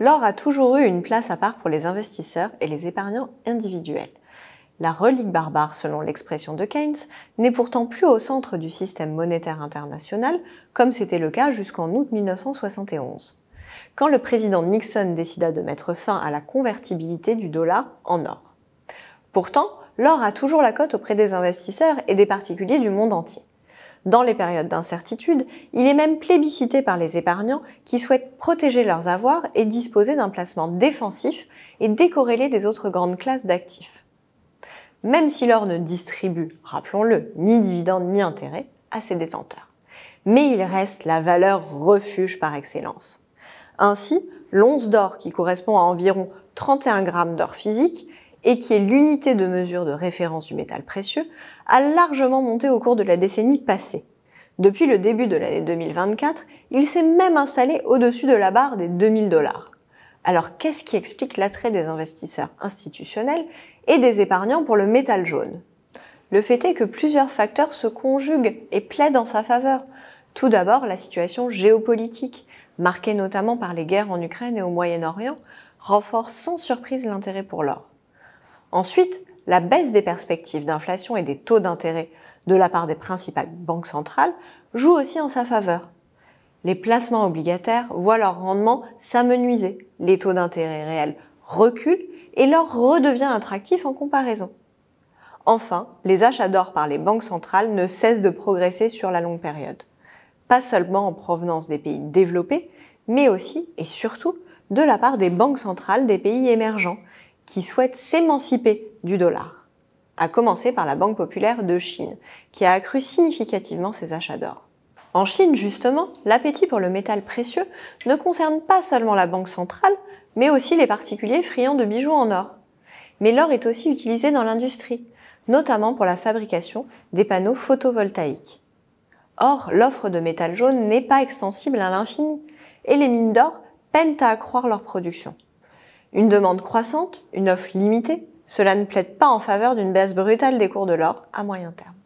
L'or a toujours eu une place à part pour les investisseurs et les épargnants individuels. La relique barbare, selon l'expression de Keynes, n'est pourtant plus au centre du système monétaire international, comme c'était le cas jusqu'en août 1971, quand le président Nixon décida de mettre fin à la convertibilité du dollar en or. Pourtant, l'or a toujours la cote auprès des investisseurs et des particuliers du monde entier dans les périodes d'incertitude, il est même plébiscité par les épargnants qui souhaitent protéger leurs avoirs et disposer d'un placement défensif et décorrélé des autres grandes classes d'actifs. Même si l'or ne distribue, rappelons-le, ni dividendes ni intérêts à ses détenteurs. Mais il reste la valeur refuge par excellence. Ainsi, l'once d'or qui correspond à environ 31 grammes d'or physique et qui est l'unité de mesure de référence du métal précieux, a largement monté au cours de la décennie passée. Depuis le début de l'année 2024, il s'est même installé au-dessus de la barre des 2000 dollars. Alors qu'est-ce qui explique l'attrait des investisseurs institutionnels et des épargnants pour le métal jaune Le fait est que plusieurs facteurs se conjuguent et plaident en sa faveur. Tout d'abord, la situation géopolitique, marquée notamment par les guerres en Ukraine et au Moyen-Orient, renforce sans surprise l'intérêt pour l'or. Ensuite, la baisse des perspectives d'inflation et des taux d'intérêt de la part des principales banques centrales joue aussi en sa faveur. Les placements obligataires voient leur rendement s'amenuiser, les taux d'intérêt réels reculent et l'or redevient attractif en comparaison. Enfin, les achats d'or par les banques centrales ne cessent de progresser sur la longue période, pas seulement en provenance des pays développés, mais aussi et surtout de la part des banques centrales des pays émergents qui souhaitent s'émanciper du dollar, à commencer par la Banque populaire de Chine, qui a accru significativement ses achats d'or. En Chine, justement, l'appétit pour le métal précieux ne concerne pas seulement la Banque centrale, mais aussi les particuliers friands de bijoux en or. Mais l'or est aussi utilisé dans l'industrie, notamment pour la fabrication des panneaux photovoltaïques. Or, l'offre de métal jaune n'est pas extensible à l'infini, et les mines d'or peinent à accroître leur production. Une demande croissante, une offre limitée, cela ne plaide pas en faveur d'une baisse brutale des cours de l'or à moyen terme.